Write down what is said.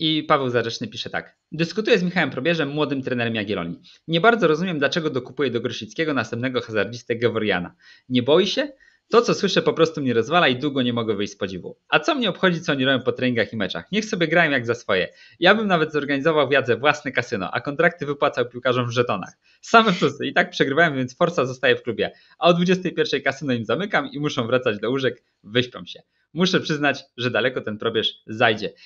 I Paweł Zarzeczny pisze tak. Dyskutuję z Michałem Probierzem, młodym trenerem Jagiellonii. Nie bardzo rozumiem, dlaczego dokupuje do Grosickiego następnego hazardzistę Gevoriana. Nie boi się? To, co słyszę, po prostu mnie rozwala i długo nie mogę wyjść z podziwu. A co mnie obchodzi, co oni robią po treningach i meczach? Niech sobie grają jak za swoje. Ja bym nawet zorganizował w Jadze własne kasyno, a kontrakty wypłacał piłkarzom w żetonach. Same plusy. I tak przegrywałem, więc forsa zostaje w klubie. A o 21 kasyno im zamykam i muszą wracać do łóżek, wyśpią się. Muszę przyznać, że daleko ten probierz zajdzie.